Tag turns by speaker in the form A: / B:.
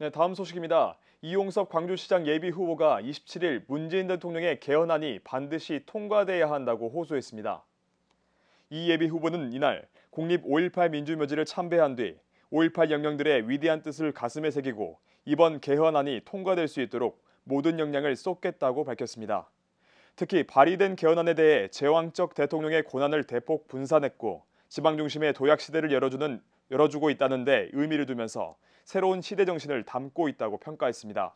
A: 네, 다음 소식입니다. 이용섭 광주시장 예비 후보가 27일 문재인 대통령의 개헌안이 반드시 통과돼야 한다고 호소했습니다. 이 예비 후보는 이날 국립5.18 민주묘지를 참배한 뒤 5.18 영령들의 위대한 뜻을 가슴에 새기고 이번 개헌안이 통과될 수 있도록 모든 역량을 쏟겠다고 밝혔습니다. 특히 발의된 개헌안에 대해 제왕적 대통령의 권한을 대폭 분산했고 지방 중심의 도약 시대를 열어주는 열어주고 있다는데 의미를 두면서 새로운 시대 정신을 담고 있다고 평가했습니다.